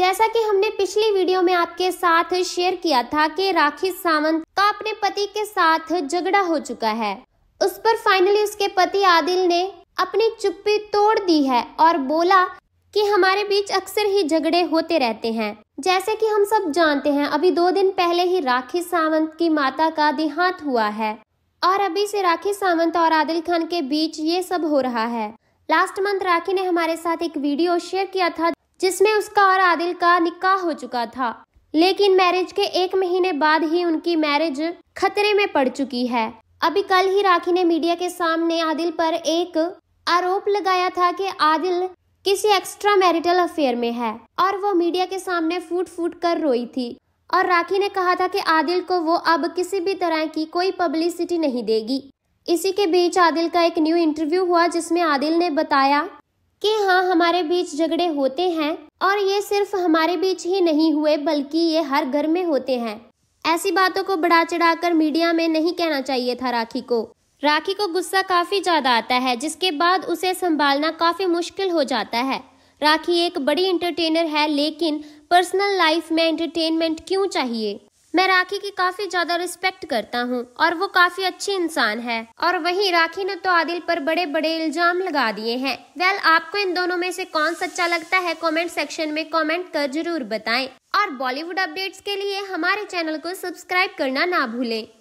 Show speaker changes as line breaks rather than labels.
जैसा कि हमने पिछली वीडियो में आपके साथ शेयर किया था कि राखी सावंत का अपने पति के साथ झगड़ा हो चुका है उस पर फाइनली उसके पति आदिल ने अपनी चुप्पी तोड़ दी है और बोला कि हमारे बीच अक्सर ही झगड़े होते रहते हैं जैसे कि हम सब जानते हैं अभी दो दिन पहले ही राखी सावंत की माता का देहांत हुआ है और अभी से राखी सावंत और आदिल खान के बीच ये सब हो रहा है लास्ट मंथ राखी ने हमारे साथ एक वीडियो शेयर किया था जिसमें उसका और आदिल का निकाह हो चुका था लेकिन मैरिज के एक महीने बाद ही उनकी मैरिज खतरे में पड़ चुकी है अभी कल ही राखी ने मीडिया के सामने आदिल पर एक आरोप लगाया था कि आदिल किसी एक्स्ट्रा मैरिटल अफेयर में है और वो मीडिया के सामने फूट फूट कर रोई थी और राखी ने कहा था कि आदिल को वो अब किसी भी तरह की कोई पब्लिसिटी नहीं देगी इसी के बीच आदिल का एक न्यू इंटरव्यू हुआ जिसमें आदिल ने बताया कि हाँ हमारे बीच झगड़े होते हैं और ये सिर्फ हमारे बीच ही नहीं हुए बल्कि ये हर घर में होते हैं ऐसी बातों को बढ़ा चढ़ाकर मीडिया में नहीं कहना चाहिए था राखी को राखी को गुस्सा काफी ज्यादा आता है जिसके बाद उसे संभालना काफी मुश्किल हो जाता है राखी एक बड़ी इंटरटेनर है लेकिन पर्सनल लाइफ में एंटरटेनमेंट क्यों चाहिए मैं राखी की काफी ज्यादा रिस्पेक्ट करता हूँ और वो काफी अच्छी इंसान है और वहीं राखी ने तो आदिल पर बड़े बड़े इल्जाम लगा दिए हैं वेल आपको इन दोनों में से कौन सच्चा लगता है कमेंट सेक्शन में कमेंट कर जरूर बताएं और बॉलीवुड अपडेट्स के लिए हमारे चैनल को सब्सक्राइब करना ना भूलें